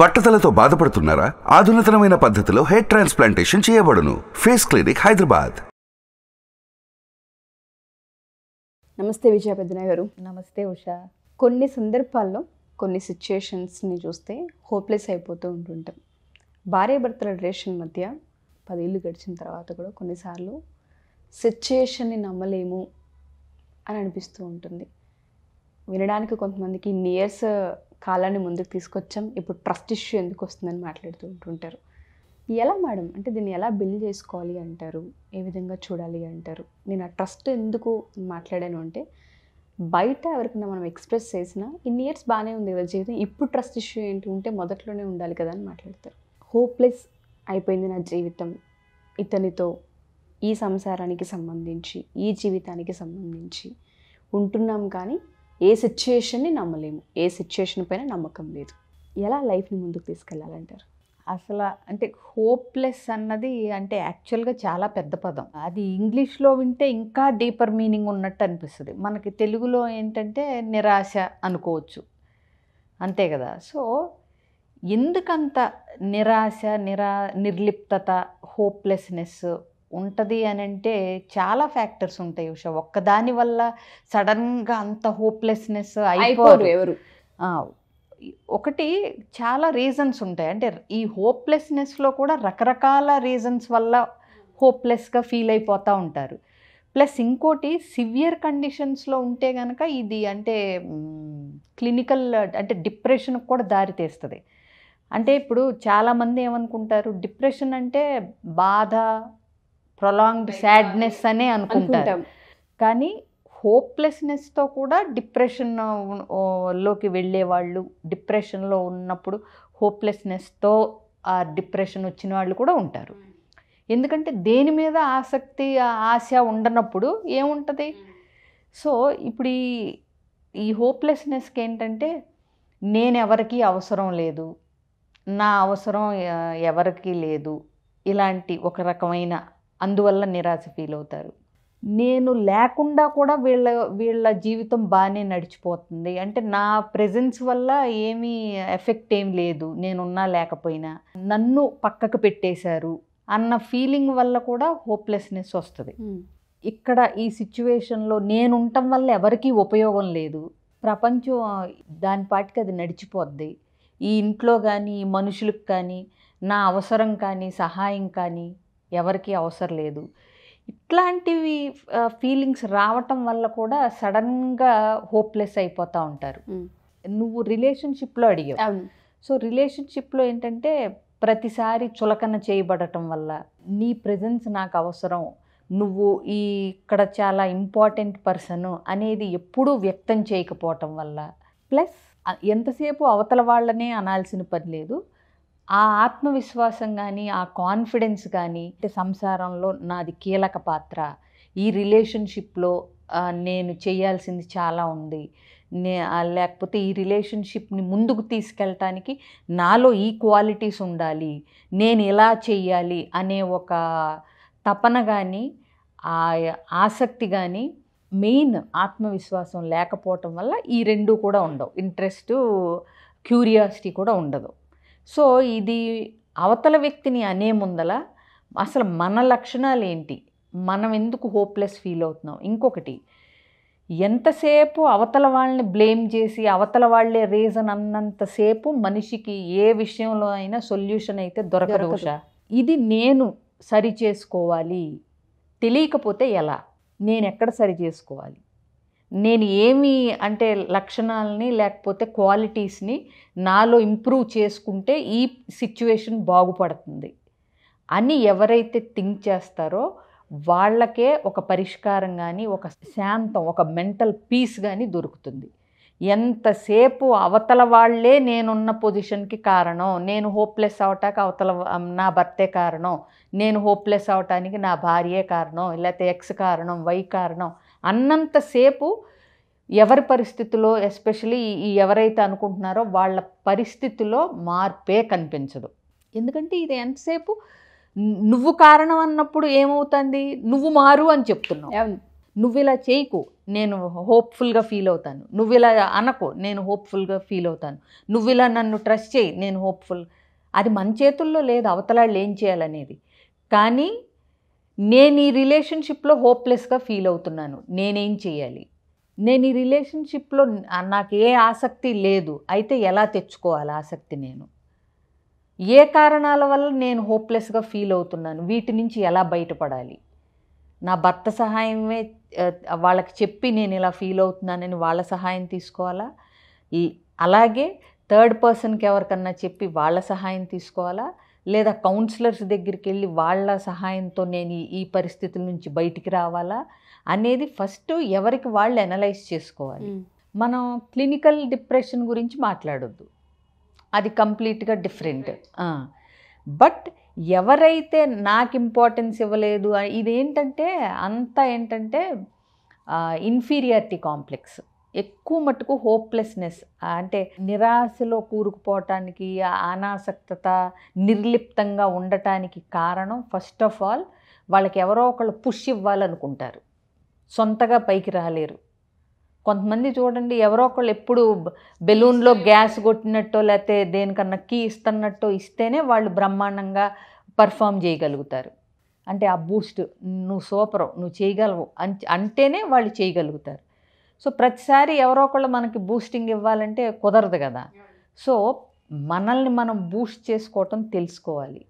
బట్టతలతో బాధపడుతున్నారా ఆధునితనమైన పద్ధతిలో హెయిర్ ట్రాన్స్ప్లాంటేషన్ చేయబడును ఫేస్ క్లినిక్ హైదరాబాద్ నమస్తే విజయ పెద్దనాయ్ గారు నమస్తే ఉషా కొన్ని సందర్భాల్లో కొన్ని సిచ్యుయేషన్స్ని చూస్తే హోప్లెస్ అయిపోతూ ఉంటుంటాం భర్తల రిలేషన్ మధ్య పదేళ్ళు గడిచిన తర్వాత కూడా కొన్నిసార్లు సిచ్యుయేషన్ని నమ్మలేము అని అనిపిస్తూ ఉంటుంది వినడానికి కొంతమందికి నియర్స్ కాలాన్ని ముందుకు తీసుకొచ్చాం ఇప్పుడు ట్రస్ట్ ఇష్యూ ఎందుకు వస్తుందని మాట్లాడుతూ ఉంటుంటారు ఎలా మేడం అంటే దీన్ని ఎలా బిల్డ్ చేసుకోవాలి అంటారు ఏ విధంగా చూడాలి అంటారు నేను ఆ ట్రస్ట్ ఎందుకు మాట్లాడాను అంటే బయట ఎవరికైనా మనం ఎక్స్ప్రెస్ చేసినా ఇన్ని ఇయర్స్ బాగానే ఉంది కదా జీవితం ఇప్పుడు ట్రస్ట్ ఇష్యూ ఏంటి ఉంటే మొదట్లోనే ఉండాలి కదా అని మాట్లాడతారు హోప్లెస్ అయిపోయింది నా జీవితం ఇతనితో ఈ సంసారానికి సంబంధించి ఈ జీవితానికి సంబంధించి ఉంటున్నాం కానీ ఏ సిచ్యుయేషన్ని నమ్మలేము ఏ సిచ్యుయేషన్ పైన నమ్మకం లేదు ఎలా లైఫ్ని ముందుకు తీసుకెళ్ళాలంటారు అసలు అంటే హోప్లెస్ అన్నది అంటే యాక్చువల్గా చాలా పెద్ద పదం అది ఇంగ్లీష్లో వింటే ఇంకా డీపర్ మీనింగ్ ఉన్నట్టు అనిపిస్తుంది మనకి తెలుగులో ఏంటంటే నిరాశ అనుకోవచ్చు అంతే కదా సో ఎందుకంత నిరాశ నిరా నిర్లిప్తత హోప్లెస్నెస్ ఉంటుంది అని అంటే చాలా ఫ్యాక్టర్స్ ఉంటాయి ఉష ఒక్కదాని వల్ల సడన్గా అంత హోప్లెస్నెస్ అయిపోరు ఎవరు ఒకటి చాలా రీజన్స్ ఉంటాయి అంటే ఈ హోప్లెస్నెస్లో కూడా రకరకాల రీజన్స్ వల్ల హోప్లెస్గా ఫీల్ అయిపోతూ ఉంటారు ప్లస్ ఇంకోటి సివియర్ కండిషన్స్లో ఉంటే కనుక ఇది అంటే క్లినికల్ అంటే డిప్రెషన్కి కూడా దారి అంటే ఇప్పుడు చాలామంది ఏమనుకుంటారు డిప్రెషన్ అంటే బాధ ప్రొలాంగ్డ్ సాడ్నెస్ అనే అనుకుంటాం కానీ హోప్లెస్నెస్తో కూడా డిప్రెషన్ లోకి వెళ్ళే వాళ్ళు డిప్రెషన్లో ఉన్నప్పుడు హోప్లెస్నెస్తో ఆ డిప్రెషన్ వచ్చిన వాళ్ళు కూడా ఉంటారు ఎందుకంటే దేని మీద ఆసక్తి ఆశ ఉండనప్పుడు ఏముంటుంది సో ఇప్పుడు ఈ ఈ హోప్లెస్నెస్కి ఏంటంటే నేను ఎవరికీ అవసరం లేదు నా అవసరం ఎవరికీ లేదు ఇలాంటి ఒక రకమైన అందువల్ల నిరాశ ఫీల్ అవుతారు నేను లేకుండా కూడా వీళ్ళ వీళ్ళ జీవితం బాగానే నడిచిపోతుంది అంటే నా ప్రెజెన్స్ వల్ల ఏమీ ఎఫెక్ట్ ఏం లేదు నేనున్నా లేకపోయినా నన్ను పక్కకు పెట్టేశారు అన్న ఫీలింగ్ వల్ల కూడా హోప్లెస్నెస్ వస్తుంది ఇక్కడ ఈ సిచ్యువేషన్లో నేను ఉండటం వల్ల ఎవరికీ ఉపయోగం లేదు ప్రపంచం దాని పాటికి అది నడిచిపోద్ది ఈ ఇంట్లో కానీ మనుషులకు కానీ నా అవసరం కానీ సహాయం కానీ ఎవరికీ అవసరం లేదు ఇట్లాంటివి ఫీలింగ్స్ రావటం వల్ల కూడా సడన్గా హోప్లెస్ అయిపోతూ ఉంటారు నువ్వు రిలేషన్షిప్లో అడిగావు సో రిలేషన్షిప్లో ఏంటంటే ప్రతిసారి చులకన చేయబడటం వల్ల నీ ప్రజెన్స్ నాకు అవసరం నువ్వు ఈ ఇక్కడ చాలా ఇంపార్టెంట్ పర్సన్ అనేది ఎప్పుడూ వ్యక్తం చేయకపోవటం వల్ల ప్లస్ ఎంతసేపు అవతల వాళ్ళనే అనాల్సిన పని లేదు ఆ ఆత్మవిశ్వాసం కానీ ఆ కాన్ఫిడెన్స్ కానీ అంటే సంసారంలో నాది కీలక పాత్ర ఈ రిలేషన్షిప్లో నేను చేయాల్సింది చాలా ఉంది నే లేకపోతే ఈ రిలేషన్షిప్ని ముందుకు తీసుకెళ్ళటానికి నాలో ఈ క్వాలిటీస్ ఉండాలి నేను ఇలా చేయాలి అనే ఒక తపన కానీ ఆ ఆసక్తి కానీ మెయిన్ ఆత్మవిశ్వాసం లేకపోవటం వల్ల ఈ రెండు కూడా ఉండవు ఇంట్రెస్ట్ క్యూరియాసిటీ కూడా ఉండదు సో ఇది అవతల వ్యక్తిని అనే ముందల అసలు మన లక్షణాలు ఏంటి మనం ఎందుకు హోప్లెస్ ఫీల్ అవుతున్నాం ఇంకొకటి ఎంతసేపు అవతల వాళ్ళని బ్లేమ్ చేసి అవతల వాళ్ళే రీజన్ అన్నంతసేపు మనిషికి ఏ విషయంలో అయినా సొల్యూషన్ అయితే దొరకదు ఇది నేను సరి చేసుకోవాలి తెలియకపోతే ఎలా నేను ఎక్కడ సరి చేసుకోవాలి నేను ఏమి అంటే లక్షణాలని లేకపోతే క్వాలిటీస్ని నాలో ఇంప్రూవ్ చేసుకుంటే ఈ సిచ్యువేషన్ బాగుపడుతుంది అని ఎవరైతే థింక్ చేస్తారో వాళ్ళకే ఒక పరిష్కారం కానీ ఒక శాంతం ఒక మెంటల్ పీస్ కానీ దొరుకుతుంది ఎంతసేపు అవతల వాళ్లే నేనున్న పొజిషన్కి కారణం నేను హోప్లెస్ అవటానికి అవతల నా భర్తే కారణం నేను హోప్లెస్ అవటానికి నా భార్యే కారణం లేకపోతే ఎక్స్ కారణం వై కారణం అన్నంతసేపు ఎవరి పరిస్థితుల్లో ఎస్పెషలీ ఎవరైతే అనుకుంటున్నారో వాళ్ళ పరిస్థితుల్లో మార్పే కనిపించదు ఎందుకంటే ఇది ఎంతసేపు నువ్వు కారణం అన్నప్పుడు ఏమవుతుంది నువ్వు మారు అని చెప్తున్నావు నువ్వు ఇలా చేయకు నేను హోప్ఫుల్గా ఫీల్ అవుతాను నువ్వు ఇలా అనకు నేను హోప్ఫుల్గా ఫీల్ అవుతాను నువ్వు ఇలా నన్ను ట్రస్ట్ చేయి నేను హోప్ఫుల్ అది మన చేతుల్లో లేదు అవతలాళ్ళు ఏం చేయాలనేది కానీ నేను ఈ రిలేషన్షిప్లో హోప్లెస్గా ఫీల్ అవుతున్నాను నేనేం చేయాలి నేను ఈ రిలేషన్షిప్లో నాకు ఏ ఆసక్తి లేదు అయితే ఎలా తెచ్చుకోవాలి ఆసక్తి నేను ఏ కారణాల వల్ల నేను హోప్లెస్గా ఫీల్ అవుతున్నాను వీటి నుంచి ఎలా బయటపడాలి నా భర్త సహాయమే వాళ్ళకి చెప్పి నేను ఇలా ఫీల్ అవుతున్నానని వాళ్ళ సహాయం తీసుకోవాలా అలాగే థర్డ్ పర్సన్కి ఎవరికన్నా చెప్పి వాళ్ళ సహాయం తీసుకోవాలా లేదా కౌన్సిలర్స్ దగ్గరికి వెళ్ళి వాళ్ళ సహాయంతో నేను ఈ పరిస్థితుల నుంచి బయటికి రావాలా అనేది ఫస్ట్ ఎవరికి వాళ్ళు అనలైజ్ చేసుకోవాలి మనం క్లినికల్ డిప్రెషన్ గురించి మాట్లాడొద్దు అది కంప్లీట్గా డిఫరెంట్ బట్ ఎవరైతే నాకు ఇంపార్టెన్స్ ఇవ్వలేదు ఇదేంటంటే అంతా ఏంటంటే ఇన్ఫీరియారిటీ కాంప్లెక్స్ ఎక్కువ మట్టుకు హోప్లెస్నెస్ అంటే నిరాశలో కూరుకుపోవటానికి అనాసక్తత నిర్లిప్తంగా ఉండటానికి కారణం ఫస్ట్ ఆఫ్ ఆల్ వాళ్ళకి ఎవరో ఒకళ్ళు పుష్ ఇవ్వాలనుకుంటారు సొంతగా పైకి రాలేరు కొంతమంది చూడండి ఎవరో ఒకళ్ళు ఎప్పుడు బెలూన్లో గ్యాస్ కొట్టినట్టో లేకపోతే దేనికన్నా కీ ఇస్తున్నట్టో ఇస్తేనే వాళ్ళు బ్రహ్మాండంగా పర్ఫామ్ చేయగలుగుతారు అంటే ఆ బూస్ట్ నువ్వు సూపరు నువ్వు చేయగలవు అంటేనే వాళ్ళు చేయగలుగుతారు సో ప్రతిసారి ఎవరో ఒకళ్ళు మనకి బూస్టింగ్ ఇవ్వాలంటే కుదరదు కదా సో మనల్ని మనం బూస్ట్ చేసుకోవటం తెలుసుకోవాలి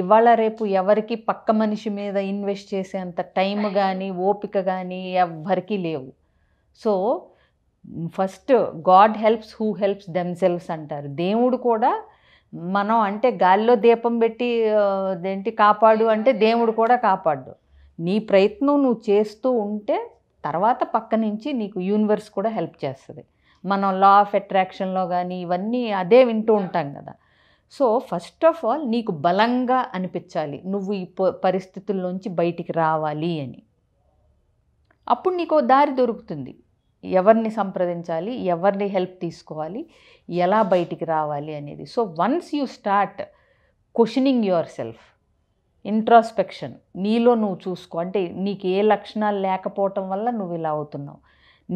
ఇవాళ రేపు ఎవరికి పక్క మనిషి మీద ఇన్వెస్ట్ చేసేంత టైం కానీ ఓపిక కానీ ఎవ్వరికీ లేవు so first God helps who helps themselves అంటారు దేవుడు కూడా మనం అంటే గాలిలో దీపం పెట్టి ఏంటి కాపాడు అంటే దేవుడు కూడా కాపాడు నీ ప్రయత్నం నువ్వు చేస్తూ ఉంటే తర్వాత పక్క నుంచి నీకు యూనివర్స్ కూడా హెల్ప్ చేస్తుంది మనం లా ఆఫ్ అట్రాక్షన్లో కానీ ఇవన్నీ అదే వింటూ ఉంటాం కదా సో ఫస్ట్ ఆఫ్ ఆల్ నీకు బలంగా అనిపించాలి నువ్వు ఈ పరిస్థితుల్లోంచి బయటికి రావాలి అని అప్పుడు నీకు దారి దొరుకుతుంది ఎవరిని సంప్రదించాలి ఎవరిని హెల్ప్ తీసుకోవాలి ఎలా బయటికి రావాలి అనేది so once you start questioning yourself introspection నీలో నువ్వు చూసుకో అంటే నీకు ఏ లక్షణాలు లేకపోవటం వల్ల నువ్వు ఇలా అవుతున్నావు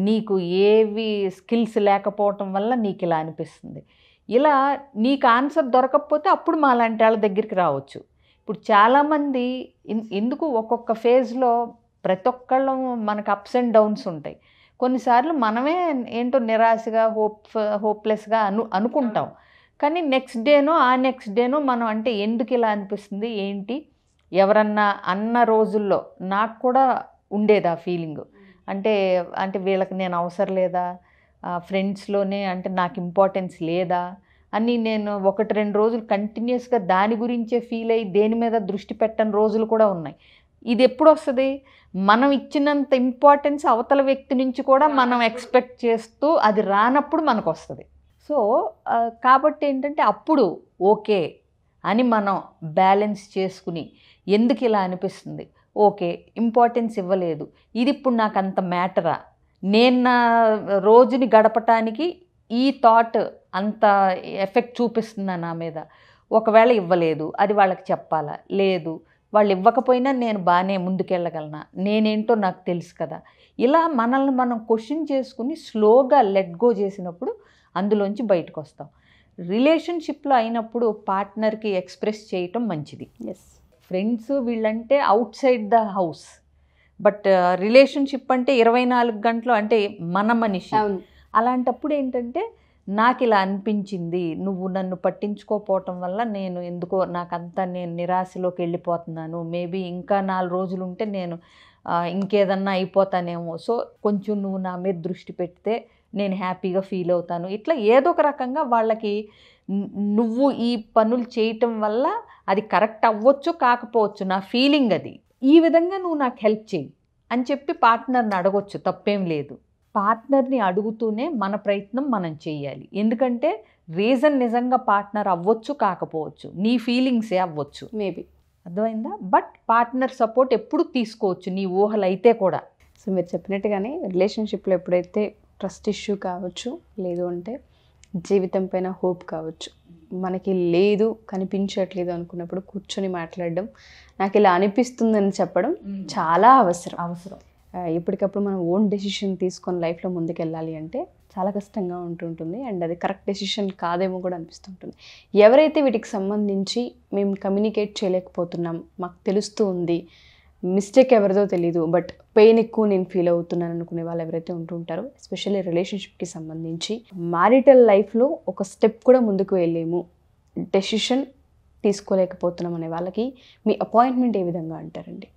నీకు ఏవి స్కిల్స్ లేకపోవటం వల్ల నీకు ఇలా అనిపిస్తుంది ఇలా నీకు ఆన్సర్ దొరకకపోతే అప్పుడు మా లాంటి వాళ్ళ దగ్గరికి రావచ్చు ఇప్పుడు చాలామంది ఎందుకు ఒక్కొక్క ఫేజ్లో ప్రతి ఒక్కళ్ళు మనకు అప్స్ అండ్ డౌన్స్ ఉంటాయి కొన్నిసార్లు మనమే ఏంటో నిరాశగా హోప్ హోప్లెస్గా అను అనుకుంటాం కానీ నెక్స్ట్ డేనో ఆ నెక్స్ట్ డేనో మనం అంటే ఎందుకు ఇలా అనిపిస్తుంది ఏంటి ఎవరన్నా అన్న రోజుల్లో నాకు కూడా ఉండేది ఆ ఫీలింగ్ అంటే అంటే వీళ్ళకి నేను అవసరం లేదా ఫ్రెండ్స్లోనే అంటే నాకు ఇంపార్టెన్స్ లేదా అని నేను ఒకటి రెండు రోజులు కంటిన్యూస్గా దాని గురించే ఫీల్ అయ్యి దేని మీద దృష్టి పెట్టని రోజులు కూడా ఉన్నాయి ఇది ఎప్పుడు వస్తుంది మనం ఇచ్చినంత ఇంపార్టెన్స్ అవతల వ్యక్తి నుంచి కూడా మనం ఎక్స్పెక్ట్ చేస్తూ అది రానప్పుడు మనకు వస్తుంది సో కాబట్టి ఏంటంటే అప్పుడు ఓకే అని మనం బ్యాలెన్స్ చేసుకుని ఎందుకు ఇలా అనిపిస్తుంది ఓకే ఇంపార్టెన్స్ ఇవ్వలేదు ఇది ఇప్పుడు నాకు అంత మ్యాటరా నేను నా రోజుని గడపటానికి ఈ థాట్ అంత ఎఫెక్ట్ చూపిస్తుందా నా మీద ఒకవేళ ఇవ్వలేదు అది వాళ్ళకి చెప్పాలా లేదు వాళ్ళు ఇవ్వకపోయినా నేను బాగానే ముందుకెళ్ళగలనా నేనేంటో నాకు తెలుసు కదా ఇలా మనల్ని మనం క్వశ్చన్ చేసుకుని స్లోగా లెట్ గో చేసినప్పుడు అందులోంచి బయటకు వస్తాం రిలేషన్షిప్లో అయినప్పుడు పార్ట్నర్కి ఎక్స్ప్రెస్ చేయటం మంచిది ఎస్ ఫ్రెండ్స్ వీళ్ళంటే outside the house but relationship అంటే ఇరవై నాలుగు గంటలు అంటే మన మనిషి అలాంటప్పుడు ఏంటంటే నాకు ఇలా అనిపించింది నువ్వు నన్ను పట్టించుకోపోవటం వల్ల నేను ఎందుకో నాకంతా నేను నిరాశలోకి వెళ్ళిపోతున్నాను మేబీ ఇంకా నాలుగు రోజులు ఉంటే నేను uh, ఇంకేదన్నా అయిపోతానేమో సో కొంచెం నువ్వు నా మీద దృష్టి పెడితే నేను హ్యాపీగా ఫీల్ అవుతాను ఇట్లా ఏదో ఒక రకంగా వాళ్ళకి నువ్వు ఈ పనులు చేయటం వల్ల అది కరెక్ట్ అవ్వచ్చు కాకపోవచ్చు నా ఫీలింగ్ అది ఈ విధంగా నువ్వు నాకు హెల్ప్ చేయి అని చెప్పి పార్ట్నర్ని అడగొచ్చు తప్పేం లేదు పార్ట్నర్ని అడుగుతూనే మన ప్రయత్నం మనం చేయాలి ఎందుకంటే రీజన్ నిజంగా పార్ట్నర్ అవ్వచ్చు కాకపోవచ్చు నీ ఫీలింగ్సే అవ్వచ్చు మేబీ అర్థమైందా బట్ పార్ట్నర్ సపోర్ట్ ఎప్పుడు తీసుకోవచ్చు నీ ఊహలు అయితే కూడా సో మీరు చెప్పినట్టుగానే రిలేషన్షిప్లో ఎప్పుడైతే ట్రస్ట్ ఇష్యూ కావచ్చు లేదు అంటే జీవితం పైన హోప్ కావచ్చు మనకి లేదు కనిపించట్లేదు అనుకున్నప్పుడు కూర్చొని మాట్లాడడం నాకు ఇలా అనిపిస్తుందని చెప్పడం చాలా అవసరం అవసరం ఎప్పటికప్పుడు మనం ఓన్ డెసిషన్ తీసుకొని లైఫ్లో ముందుకెళ్ళాలి అంటే చాలా కష్టంగా ఉంటుంటుంది అండ్ అది కరెక్ట్ డెసిషన్ కాదేమో కూడా అనిపిస్తుంటుంది ఎవరైతే వీటికి సంబంధించి మేము కమ్యూనికేట్ చేయలేకపోతున్నాం మాకు తెలుస్తూ ఉంది మిస్టేక్ ఎవరిదో తెలియదు బట్ పెయిన్ ఎక్కువ నేను ఫీల్ అవుతున్నాను అనుకునే వాళ్ళు ఎవరైతే ఉంటుంటారో ఎస్పెషల్లీ రిలేషన్షిప్కి సంబంధించి మ్యారిటల్ లైఫ్లో ఒక స్టెప్ కూడా ముందుకు వెళ్ళేము డెసిషన్ తీసుకోలేకపోతున్నాం అనే వాళ్ళకి మీ అపాయింట్మెంట్ ఏ విధంగా అంటారండి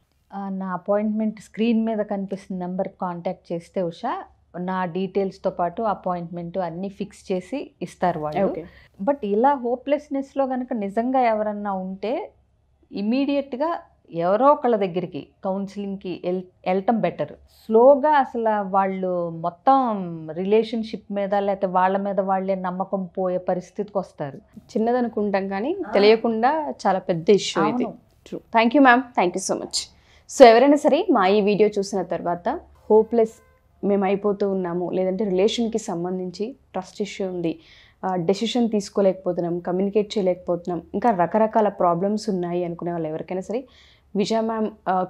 నా అపాయింట్మెంట్ స్క్రీన్ మీద కనిపిస్తున్న నెంబర్ కాంటాక్ట్ చేస్తే ఉషా నా డీటెయిల్స్తో పాటు అపాయింట్మెంట్ అన్నీ ఫిక్స్ చేసి ఇస్తారు వాళ్ళు బట్ ఇలా హోప్లెస్నెస్లో కనుక నిజంగా ఎవరన్నా ఉంటే ఇమీడియట్గా ఎవరో ఒకళ్ళ దగ్గరికి కౌన్సిలింగ్కి వెల్ వెళ్ళటం బెటర్ స్లోగా అసలు వాళ్ళు మొత్తం రిలేషన్షిప్ మీద లేకపోతే వాళ్ళ మీద వాళ్ళే నమ్మకం పోయే పరిస్థితికి వస్తారు చిన్నదనుకుంటాం కానీ తెలియకుండా చాలా పెద్ద ఇష్యూ ఇది true thank you ma'am thank you so much so ఎవరైనా సరే మా ఈ వీడియో చూసిన తర్వాత హోప్లెస్ మేము అయిపోతూ ఉన్నాము లేదంటే రిలేషన్కి సంబంధించి ట్రస్ట్ ఇష్యూ ఉంది డెసిషన్ తీసుకోలేకపోతున్నాం కమ్యూనికేట్ చేయలేకపోతున్నాం ఇంకా రకరకాల ప్రాబ్లమ్స్ ఉన్నాయి అనుకునే వాళ్ళు ఎవరికైనా సరే విజయ మ్యామ్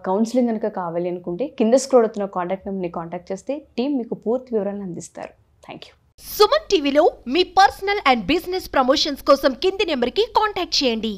కౌన్సిలింగ్ కనుక కావాలి అనుకుంటే కింద స్క్రోల్ అవుతున్న కాంటాక్ట్ నెంబర్ని కాంటాక్ట్ చేస్తే టీం మీకు పూర్తి వివరాలను అందిస్తారు థ్యాంక్ యూ సుమన్ టీవీలో మీ పర్సనల్ అండ్ బిజినెస్ ప్రమోషన్స్ కోసం కింది నెంబర్కి కాంటాక్ట్ చేయండి